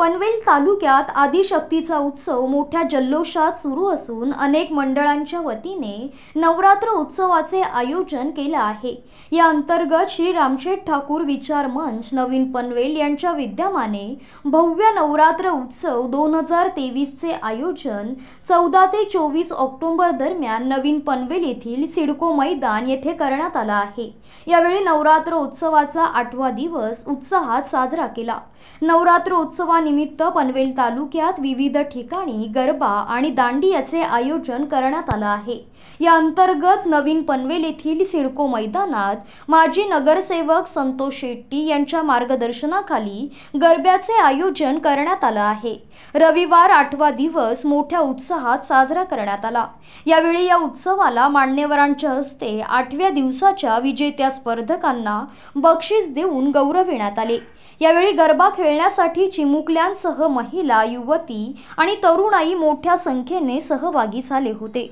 पनवेल तालुक्यात आदिशक्तीचा उत्सव मोठ्या जल्लोषात सुरू असून अनेक मंडळांच्या वतीने नवरात्र उत्सवाचे आयोजन केलं आहे या अंतर्गत श्री रामशेठ ठाकूर विचार मंच नवीन पनवेल यांच्या विद्यमाने भव्य नवरात्र उत्सव दोन हजार तेवीसचे आयोजन चौदा ते चोवीस ऑक्टोंबर दरम्यान नवीन पनवेल येथील सिडको मैदान येथे करण्यात आला आहे यावेळी नवरात्र उत्सवाचा आठवा दिवस उत्साहात साजरा केला नवरात्र उत्सवाने निमित्त पनवेल तालुक्यात विविध ठिकाणी गरबा आणि दांडी याचे आयोजन करण्यात आलं आहे या अंतर्गत नवीन पनवेल येथील सिडको मैदानात माजी नगरसेवक संतोष शेट्टी यांच्या मार्गदर्शनाखाली गरब्याचे आयोजन करण्यात आलं आहे रविवार आठवा दिवस मोठ्या उत्साहात साजरा करण्यात आला यावेळी या उत्सवाला मान्यवरांच्या हस्ते आठव्या दिवसाच्या विजेत्या स्पर्धकांना बक्षीस देऊन गौरविण्यात आले यावेळी गरबा खेळण्यासाठी चिमुक सह महिला युवती आणि तरुणाई मोठ्या संख्येने सहभागी झाले होते